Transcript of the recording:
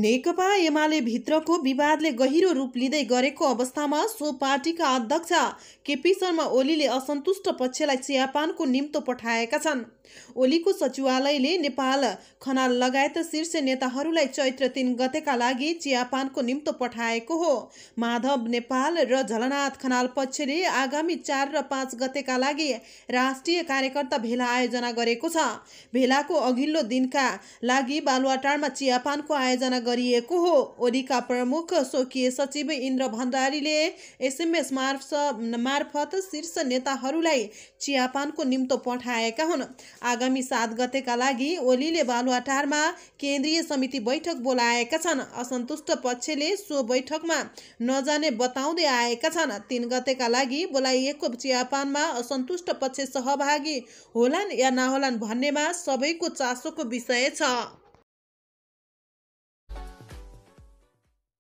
नेकपा एमाले भित्रको विवादले गहिरो रूप लिँदै गरेको अवस्थामा सो पार्टीका अध्यक्ष केपी शर्मा ओलीले असन्तुष्ट पक्षलाई चियापानको निम्तो पठाएका छन् ओलीको सचिवालयले नेपाल खनाल लगायत शीर्ष नेताहरूलाई चैत्र तिन गतेका लागि चियापानको निम्तो पठाएको हो माधव नेपाल र झलनाथ खनाल पक्षले आगामी चार र पाँच गतेका लागि राष्ट्रिय कार्यकर्ता भेला आयोजना गरेको छ भेलाको अघिल्लो दिनका लागि बालुवाटारमा चियापानको आयोजना गरिएको हो ओलीका प्रमुख स्वकीय सचिव इन्द्र भण्डारीले एसएमएस मार्फ मार्फत शीर्ष नेताहरूलाई चियापानको निम्तो पठाएका हुन् आगामी सात गतेका लागि ओलीले बालुवाटारमा केन्द्रीय समिति बैठक बोलाएका छन् असन्तुष्ट पक्षले सो बैठकमा नजाने बताउँदै आएका छन् तिन गतेका लागि बोलाइएको चियापानमा असन्तुष्ट पक्ष सहभागी होलान् या नहोलान् भन्नेमा सबैको चासोको विषय छ